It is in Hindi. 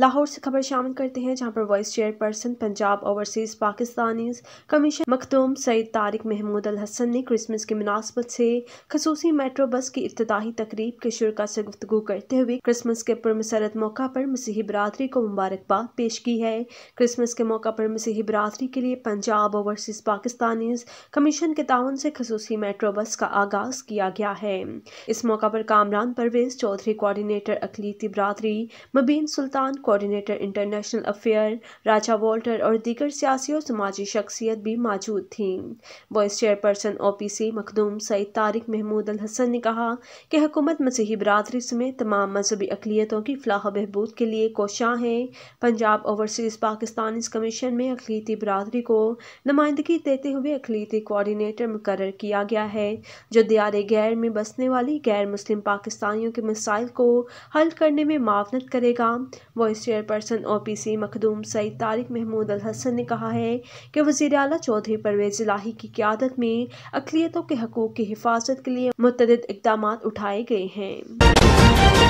लाहौर से खबर शामिल करते हैं जहां पर vice chairperson Punjab overseas Pakistani commission Makhdoom Saeed Tariq Mahmood Al Hassan ने क्रिसमस की मुनासबत से खसूसी मेट्रो बस की इफ्ताही तकरीब के शुरा से गुफ्तु करते हुए क्रिसमस के पुरमसरत मौका पर मसीही बरदरी को मुबारकबाद पेश की है क्रिसमस के मौका पर मसीही बरदरी के लिए पंजाब ओवरसीज पाकिस्तानी कमीशन के तान से खसूसी मेट्रो बस का आगाज किया गया है इस मौका पर कामरान परवेज चौधरी कोऑर्डिनेटर अकलीती बरदरी Mubeen Sultan coordinator international affair Raja Walter और दीगर सियासी और समाजी शख्सियत भी मौजूद थीं vice chairperson O P C Makhdoom Saeed Tariq Mahmood Al Hassan ने कहा कि हुकूमत मसीही बरदरी समेत तमाम मजहबी अकलीतों की फलाह बहबूद के लिए कोशां है पंजाब ओवरसीज़ पाकिस्तान इस कमीशन में अकलीती बरदरी को नुमाइंदगी देते हुए अकलीती कोऑर्डिनेटर मुकर किया गया है जो दियार गैर में बसने वाली गैर मुस्लिम पाकिस्तानियों के मसाइल को हल करने में मावनत करेगा वो vice chairperson C Makhdoom Saeed Tariq Mahmood Al Hassan ने कहा है कि वजीर अला चौधरी परवेज लाही की क्यादत में अकलीतों के हकूक़ की हिफाजत के लिए मुतद इकदाम उठाए गए हैं